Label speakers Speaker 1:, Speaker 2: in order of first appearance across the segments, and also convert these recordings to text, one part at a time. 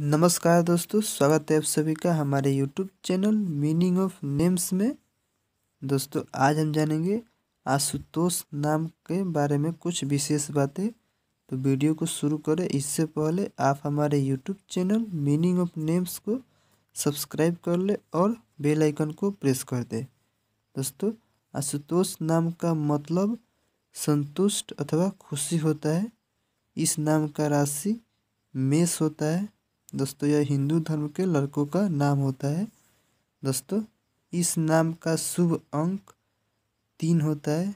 Speaker 1: नमस्कार दोस्तों स्वागत है आप सभी का हमारे YouTube channel meaning of names में दोस्तों आज हम जानेंगे आशुतोष नाम के बारे में कुछ विशेष बातें तो वीडियो को शुरू करें इससे पहले आप हमारे YouTube channel meaning of names को सब्सक्राइब कर ले और बेल आइकन को प्रेस कर दे दोस्तों आशुतोष नाम का मतलब संतुष्ट अथवा खुशी होता है इस नाम का राशि मेष होता है दोस्तों यह हिंदू धर्म के लड़कों का नाम होता है दोस्तों इस नाम का शुभ अंक तीन होता है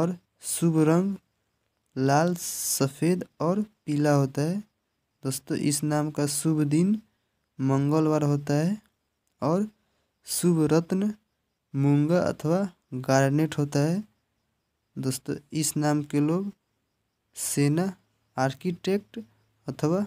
Speaker 1: और शुभ रंग लाल सफ़ेद और पीला होता है दोस्तों इस नाम का शुभ दिन मंगलवार होता है और शुभ रत्न मूंगा अथवा गार्नेट होता है दोस्तों इस नाम के लोग सेना आर्किटेक्ट अथवा